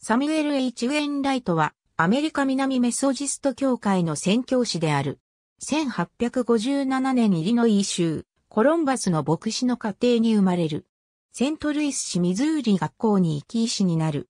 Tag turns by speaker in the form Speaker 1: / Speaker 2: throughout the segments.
Speaker 1: サミュエル・ H・ ウェンライトは、アメリカ南メソジスト教
Speaker 2: 会の宣教師である。1857年イリノイ州、コロンバスの牧師の家庭に生まれる。セントルイス市ミズーリ学校に行き医師になる。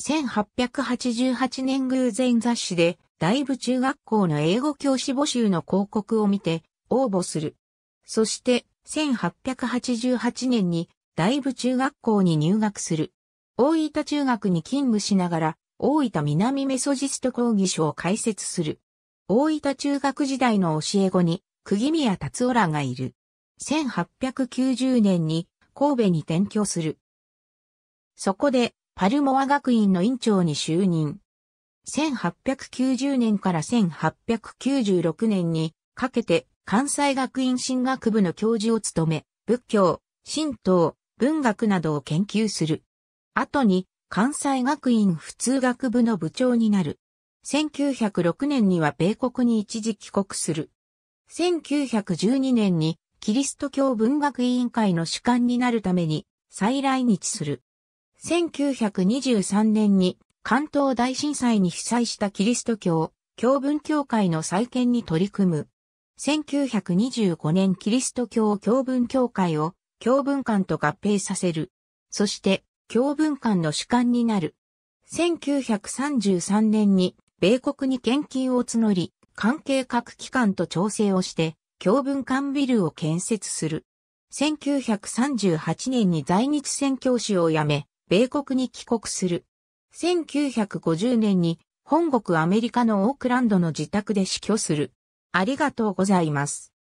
Speaker 2: 1888年偶然雑誌で、大部中学校の英語教師募集の広告を見て、応募する。そして、1888年に、大部中学校に入学する。大分中学に勤務しながら、大分南メソジスト講義所を開設する。大分中学時代の教え子に、釘宮達夫らがいる。1890年に神戸に転居する。そこで、パルモア学院の院長に就任。1890年から1896年にかけて関西学院進学部の教授を務め、仏教、神道、文学などを研究する。後に関西学院普通学部の部長になる。1906年には米国に一時帰国する。1912年にキリスト教文学委員会の主幹になるために再来日する。1923年に関東大震災に被災したキリスト教、教文教会の再建に取り組む。1925年キリスト教教文教会を教文館と合併させる。そして教文館の主管になる。1933年に米国に献金を募り、関係各機関と調整をして、教文館ビルを建設する。1938年に在日宣教師を辞め、米国に帰国する。1950年に本国アメリカのオークランドの自宅
Speaker 1: で死去する。ありがとうございます。